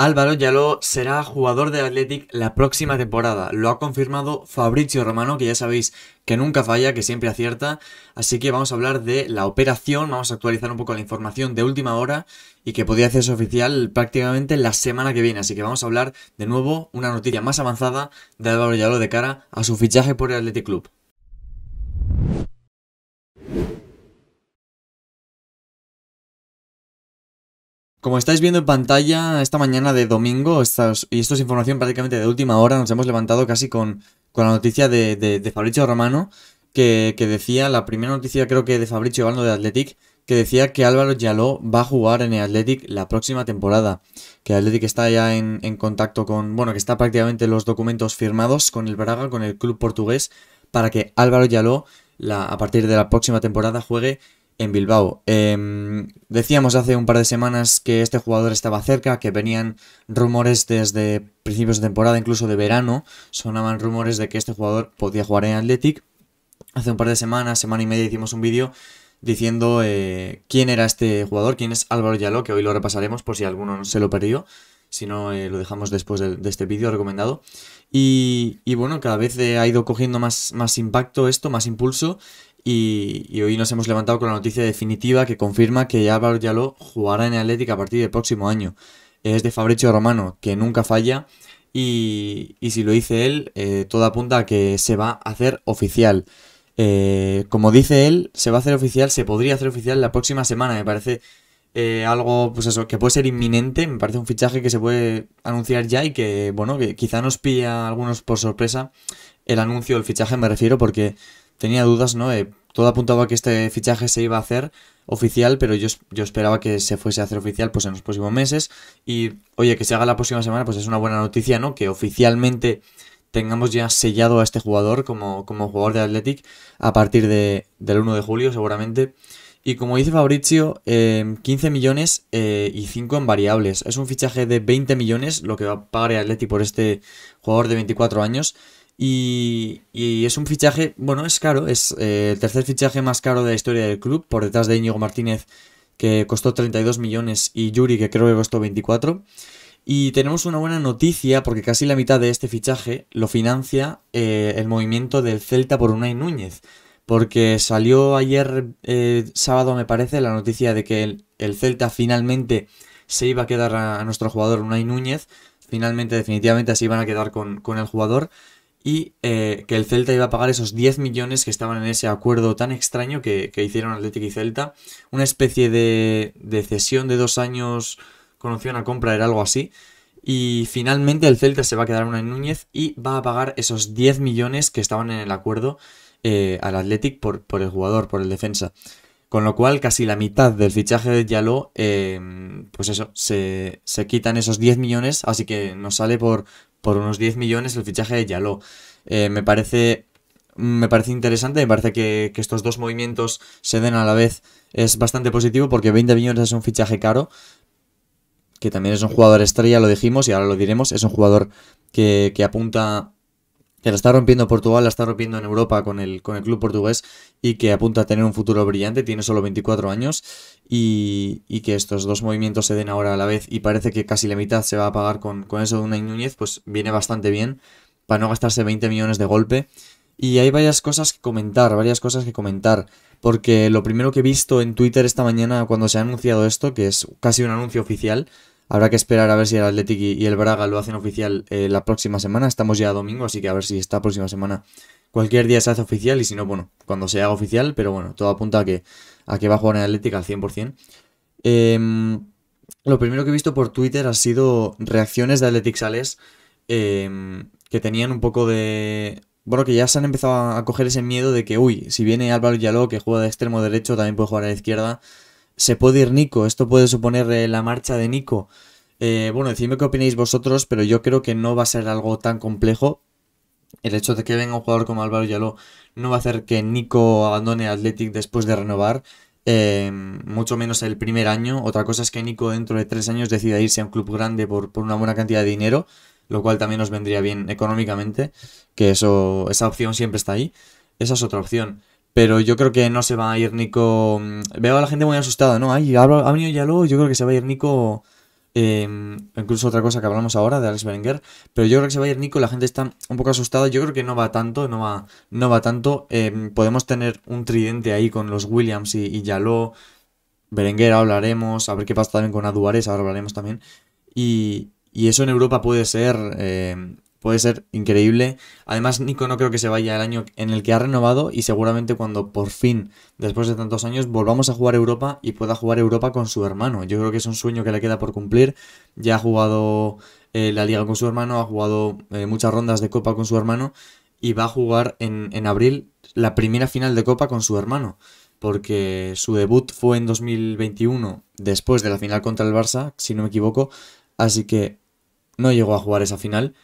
Álvaro Yaló será jugador del Athletic la próxima temporada. Lo ha confirmado Fabrizio Romano, que ya sabéis que nunca falla, que siempre acierta. Así que vamos a hablar de la operación, vamos a actualizar un poco la información de última hora y que podría hacerse oficial prácticamente la semana que viene. Así que vamos a hablar de nuevo una noticia más avanzada de Álvaro Yaló de cara a su fichaje por el Athletic Club. Como estáis viendo en pantalla, esta mañana de domingo, y esto es información prácticamente de última hora, nos hemos levantado casi con, con la noticia de, de, Fabricio Romano, que, decía, la primera noticia creo que de Fabricio hablando de Athletic, que decía que Álvaro Yaló va a jugar en el Athletic la próxima temporada. Que Athletic está ya en, en contacto con, bueno, que está prácticamente los documentos firmados con el Braga, con el club portugués, para que Álvaro Yaló, la, a partir de la próxima temporada, juegue en Bilbao. Em, decíamos hace un par de semanas que este jugador estaba cerca, que venían rumores desde principios de temporada, incluso de verano, sonaban rumores de que este jugador podía jugar en Athletic. Hace un par de semanas, semana y media, hicimos un vídeo diciendo eh, quién era este jugador, quién es Álvaro Yaló, que hoy lo repasaremos por si alguno se lo perdió. Si no, eh, lo dejamos después de, este vídeo recomendado. Y, bueno, cada vez ha ido cogiendo más impacto esto, más impulso. Y, hoy nos hemos levantado con la noticia definitiva que confirma que Álvaro Yaló jugará en Atlético a partir del próximo año. Es de Fabricio Romano, que nunca falla. Y, y si lo dice él, eh, todo apunta a que se va a hacer oficial. Eh, como dice él, se va a hacer oficial, se podría hacer oficial la próxima semana. Me parece eh, algo, pues eso, que puede ser inminente. Me parece un fichaje que se puede anunciar ya y que, bueno, que quizá nos pilla a algunos por sorpresa el anuncio del fichaje, me refiero, porque tenía dudas, ¿no? Eh, todo apuntaba a que este fichaje se iba a hacer oficial, pero yo, esperaba que se fuese a hacer oficial pues en los próximos meses. Y oye, que se haga la próxima semana, pues es una buena noticia, ¿no? Que oficialmente tengamos ya sellado a este jugador como, jugador de Athletic a partir del 1 de julio, seguramente. Y como dice Fabrizio, 15 eh, millones eh, y 5 en variables. Es un fichaje de 20 millones, lo que va a pagar el Athletic por este jugador de 24 años. Y, es un fichaje, bueno, es caro, es eh, el tercer fichaje más caro de la historia del club, por detrás de Íñigo Martínez, que costó 32 millones, y Yuri, que creo que costó 24. Y tenemos una buena noticia, porque casi la mitad de este fichaje lo financia eh, el movimiento del Celta por Unai Núñez. Porque salió ayer eh, sábado, me parece, la noticia de que el, Celta finalmente se iba a quedar a, nuestro jugador Unai Núñez. Finalmente, definitivamente, se iban a quedar con, con el jugador y eh, que el Celta iba a pagar esos 10 millones que estaban en ese acuerdo tan extraño que, hicieron Atlético y Celta. Una especie de, cesión de dos años con opción a compra, era algo así. Y finalmente el Celta se va a quedar una en Núñez y va a pagar esos 10 millones que estaban en el acuerdo eh, al Athletic por, el jugador, por el defensa. Con lo cual, casi la mitad del fichaje de Yaló, eh, pues eso, se, se, quitan esos 10 millones, así que nos sale por, por unos 10 millones el fichaje de Yaló. Eh, me parece me parece interesante, me parece que, estos dos movimientos se den a la vez es bastante positivo porque 20 millones es un fichaje caro, que también es un jugador estrella, lo dijimos y ahora lo diremos, es un jugador que, que apunta se la está rompiendo Portugal, la está rompiendo en Europa con el, con el club portugués y que apunta a tener un futuro brillante, tiene solo 24 años y, que estos dos movimientos se den ahora a la vez y parece que casi la mitad se va a pagar con, eso de una Núñez, pues viene bastante bien para no gastarse 20 millones de golpe. Y hay varias cosas que comentar, varias cosas que comentar. Porque lo primero que he visto en Twitter esta mañana cuando se ha anunciado esto, que es casi un anuncio oficial, Habrá que esperar a ver si el Athletic y, el Braga lo hacen oficial eh, la próxima semana. Estamos ya domingo, así que a ver si esta próxima semana cualquier día se hace oficial y si no, bueno, cuando se haga oficial, pero bueno, todo apunta a que, a que va a jugar en Athletic al 100%. Em, lo primero que he visto por Twitter ha sido reacciones de Athletic Sales em, que tenían un poco de... Bueno, que ya se han empezado a coger ese miedo de que, uy, si viene Álvaro Yaló, que juega de extremo derecho, también puede jugar a la izquierda se puede ir Nico, esto puede suponer eh, la marcha de Nico. Eh, bueno, decidme qué opináis vosotros, pero yo creo que no va a ser algo tan complejo. El hecho de que venga un jugador como Álvaro Yaló no va a hacer que Nico abandone Athletic después de renovar, em, mucho menos el primer año. Otra cosa es que Nico dentro de tres años decida irse a un club grande por, una buena cantidad de dinero, lo cual también nos vendría bien económicamente, que eso, esa opción siempre está ahí. Esa es otra opción. Pero yo creo que no se va a ir Nico. Mm, veo a la gente muy asustada, ¿no? ha venido ya Yo creo que se va a ir Nico. Em, incluso otra cosa que hablamos ahora de Alex Berenguer. Pero yo creo que se va a ir Nico. La gente está un poco asustada. Yo creo que no va tanto. No va, no va tanto. Em, podemos tener un tridente ahí con los Williams y, y Yaló. Berenguer, hablaremos. A ver qué pasa también con Aduares. Ahora hablaremos también. Y, eso en Europa puede ser em, puede ser increíble. Además, Nico no creo que se vaya el año en el que ha renovado y seguramente cuando por fin, después de tantos años, volvamos a jugar Europa y pueda jugar Europa con su hermano. Yo creo que es un sueño que le queda por cumplir. Ya ha jugado eh, la liga con su hermano, ha jugado eh, muchas rondas de copa con su hermano y va a jugar en, en abril la primera final de copa con su hermano. Porque su debut fue en 2021, después de la final contra el Barça, si no me equivoco. Así que no llegó a jugar esa final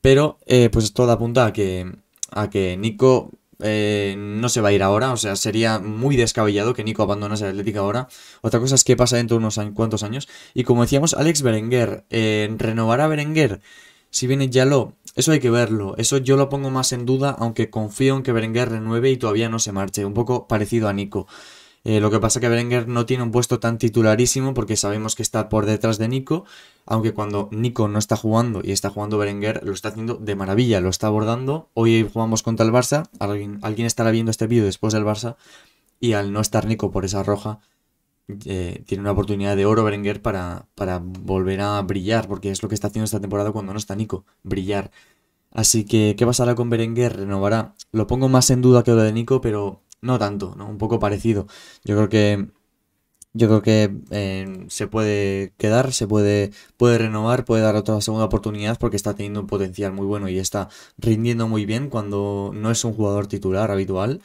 pero eh, pues todo apunta a que, a que Nico eh, no se va a ir ahora, o sea, sería muy descabellado que Nico abandonase el atlética ahora. Otra cosa es que pasa dentro de unos cuantos años. Y como decíamos, Alex Berenguer, eh, ¿renovará Berenguer? Si viene lo. eso hay que verlo. Eso yo lo pongo más en duda, aunque confío en que Berenguer renueve y todavía no se marche. Un poco parecido a Nico. Eh, lo que pasa es que Berenguer no tiene un puesto tan titularísimo porque sabemos que está por detrás de Nico, aunque cuando Nico no está jugando y está jugando Berenguer lo está haciendo de maravilla, lo está abordando. Hoy jugamos contra el Barça, alguien, estará viendo este vídeo después del Barça y al no estar Nico por esa roja, eh, tiene una oportunidad de oro Berenguer para, para volver a brillar, porque es lo que está haciendo esta temporada cuando no está Nico, brillar. Así que, ¿qué pasará con Berenguer? ¿Renovará? Lo pongo más en duda que lo de Nico, pero no tanto, ¿no? Un poco parecido. Yo creo que. Yo creo que eh, se puede quedar, se puede, puede renovar, puede dar otra segunda oportunidad porque está teniendo un potencial muy bueno y está rindiendo muy bien cuando no es un jugador titular habitual.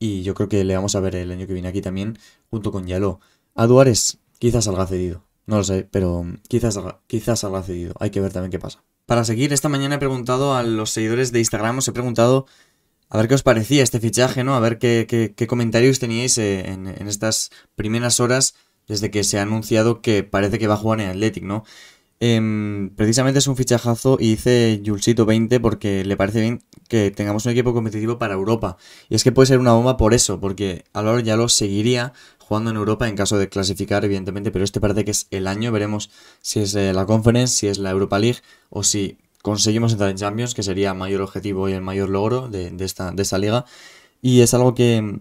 Y yo creo que le vamos a ver el año que viene aquí también, junto con Yalo A Duares quizás salga cedido. No lo sé, pero quizás, quizás salga cedido. Hay que ver también qué pasa. Para seguir, esta mañana he preguntado a los seguidores de Instagram, os he preguntado a ver qué os parecía este fichaje, ¿no? A ver qué, comentarios teníais eh, en, estas primeras horas desde que se ha anunciado que parece que va a jugar en Athletic, ¿no? Em, precisamente es un fichajazo y dice Julesito 20 porque le parece bien que tengamos un equipo competitivo para Europa. Y es que puede ser una bomba por eso, porque Álvaro ya lo seguiría jugando en Europa en caso de clasificar, evidentemente, pero este parece que es el año. Veremos si es eh, la Conference, si es la Europa League o si conseguimos entrar en Champions, que sería el mayor objetivo y el mayor logro de, esta, liga. Y es algo que,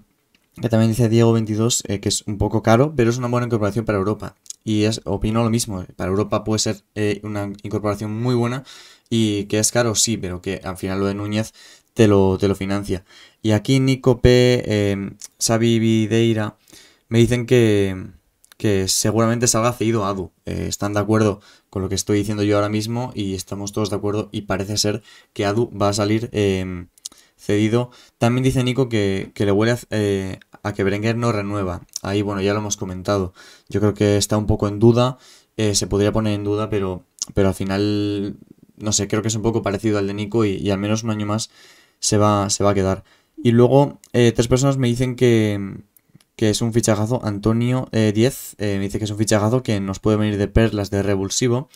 también dice Diego22, eh, que es un poco caro, pero es una buena incorporación para Europa. Y es, opino lo mismo, eh, para Europa puede ser eh, una incorporación muy buena y que es caro, sí, pero que al final lo de Núñez te lo, te lo financia. Y aquí Nico P, eh, Videira, me dicen que, que seguramente salga cedido Adu. Eh, están de acuerdo con lo que estoy diciendo yo ahora mismo y estamos todos de acuerdo y parece ser que Adu va a salir em, cedido. También dice Nico que, le huele eh, a, que Berenguer no renueva. Ahí, bueno, ya lo hemos comentado. Yo creo que está un poco en duda, eh, se podría poner en duda, pero, pero al final, no sé, creo que es un poco parecido al de Nico y, al menos un año más se va, se va a quedar. Y luego, tres personas me dicen que que es un fichajazo, Antonio 10 eh, eh, dice que es un fichajazo que nos puede venir de perlas de revulsivo.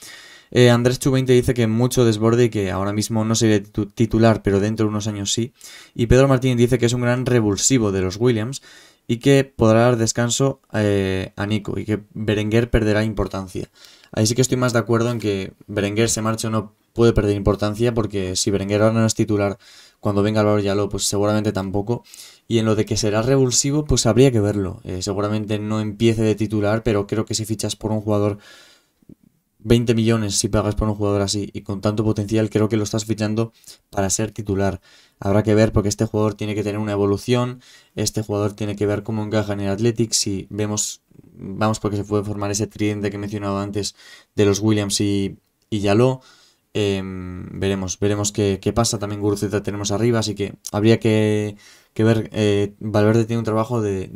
Eh, Andrés Chu20 dice que mucho desborde y que ahora mismo no sería titular, pero dentro de unos años sí. Y Pedro Martínez dice que es un gran revulsivo de los Williams y que podrá dar descanso a Nico y que Berenguer perderá importancia. Ahí sí que estoy más de acuerdo en que Berenguer se marche o no puede perder importancia porque si Berenguer ahora no es titular, cuando venga Álvaro Yaló pues seguramente tampoco. Y en lo de que será revulsivo, pues habría que verlo. Eh, seguramente no empiece de titular, pero creo que si fichas por un jugador 20 millones, si pagas por un jugador así y con tanto potencial, creo que lo estás fichando para ser titular. Habrá que ver porque este jugador tiene que tener una evolución, este jugador tiene que ver cómo encaja en el Athletic, si vemos, vamos porque se puede formar ese tridente que mencionaba antes de los Williams y, y Yaló. Em, veremos, veremos qué, qué, pasa. También Guruceta tenemos arriba, así que habría que, ver. Eh, Valverde tiene un trabajo de,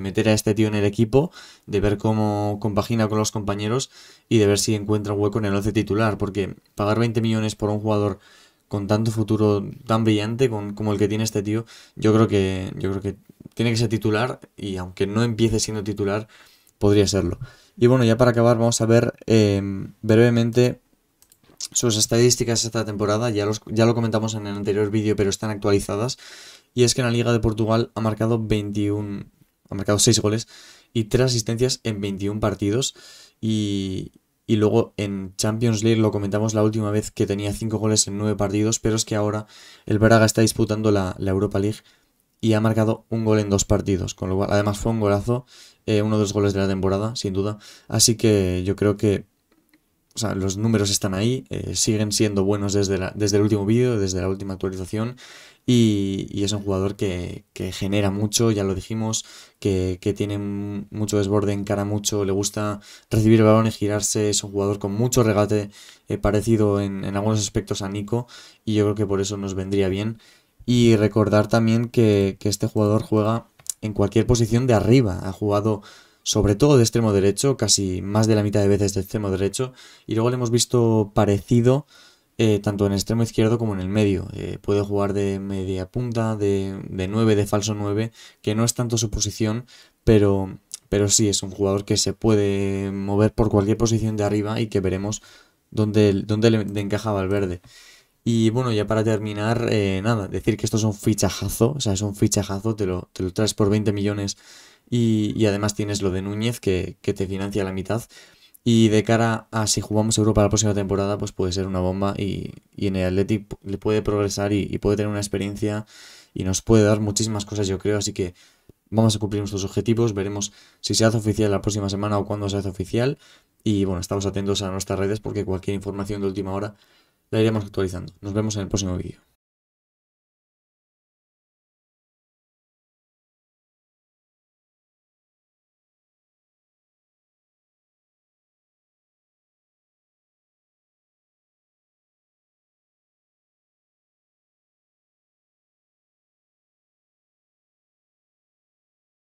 meter a este tío en el equipo, de ver cómo compagina con los compañeros y de ver si encuentra hueco en el 11 titular, porque pagar 20 millones por un jugador con tanto futuro tan brillante como el que tiene este tío, yo creo que yo creo que tiene que ser titular y aunque no empiece siendo titular, podría serlo. Y bueno, ya para acabar vamos a ver em, brevemente sus estadísticas esta temporada, ya, ya lo comentamos en el anterior vídeo, pero están actualizadas, y es que en la Liga de Portugal ha marcado 21, ha marcado 6 goles y 3 asistencias en 21 partidos, y, luego en Champions League lo comentamos la última vez que tenía 5 goles en 9 partidos, pero es que ahora el Braga está disputando la, Europa League y ha marcado un gol en dos partidos, con lo cual además fue un golazo, eh, uno de los goles de la temporada, sin duda, así que yo creo que los números están ahí, eh, siguen siendo buenos desde, desde el último vídeo, desde la última actualización, y, es un jugador que, genera mucho, ya lo dijimos, que, tiene mucho desborde, encara mucho, le gusta recibir balones, girarse, es un jugador con mucho regate, eh, parecido en, algunos aspectos a Nico, y yo creo que por eso nos vendría bien. Y recordar también que, que este jugador juega en cualquier posición de arriba, ha jugado sobre todo de extremo derecho, casi más de la mitad de veces de extremo derecho, y luego le hemos visto parecido eh, tanto en extremo izquierdo como en el medio. Eh, puede jugar de media punta, de, 9, de falso 9, que no es tanto su posición, pero, pero sí es un jugador que se puede mover por cualquier posición de arriba y que veremos dónde, le, encajaba encaja Valverde. Y bueno, ya para terminar, eh, nada, decir que esto es un fichajazo, o sea, es un fichajazo, te lo, te lo traes por 20 millones y, además tienes lo de Núñez que, te financia la mitad. Y de cara a si jugamos Europa la próxima temporada, pues puede ser una bomba y, en el Athletic le puede progresar y, y, puede tener una experiencia y nos puede dar muchísimas cosas, yo creo. Así que vamos a cumplir nuestros objetivos, veremos si se hace oficial la próxima semana o cuándo se hace oficial. Y bueno, estamos atentos a nuestras redes porque cualquier información de última hora la iremos actualizando. Nos vemos en el próximo vídeo.